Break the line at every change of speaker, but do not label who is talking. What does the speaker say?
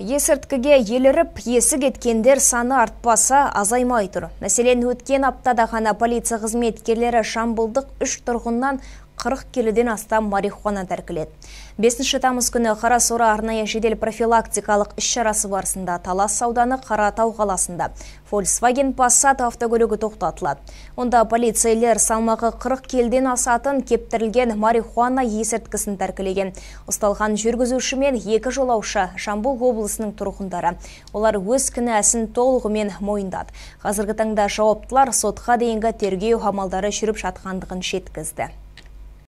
Есірткіге еліріп, есі кеткендер саны артпаса азаймай тұр. Мәселен өткен аптада ғана полиция қызметкерлері Шамбылдық үш тұрғыннан 40 келіден астам марихуана тәркіледі. 5 тамыз күні Қарасора арнайы жедел профилактикалық іс-шарасы барысында Талас сауданы Қаратау қаласында Volkswagen Passat автокөлігі тоқтатылады. Онда полицейлер салмағы 40 келден асатын кептірілген марихуана есірткісін тәркілеген. Ұсталған жүргізуші мен екі жолаушы Жамбыл облысының тұрғындары. Олар өз әсін толығымен мойындады. Қазіргі таңда жауаптылар сотқа дейінгі тергеу амалдары жүріп жатқандығын жеткізді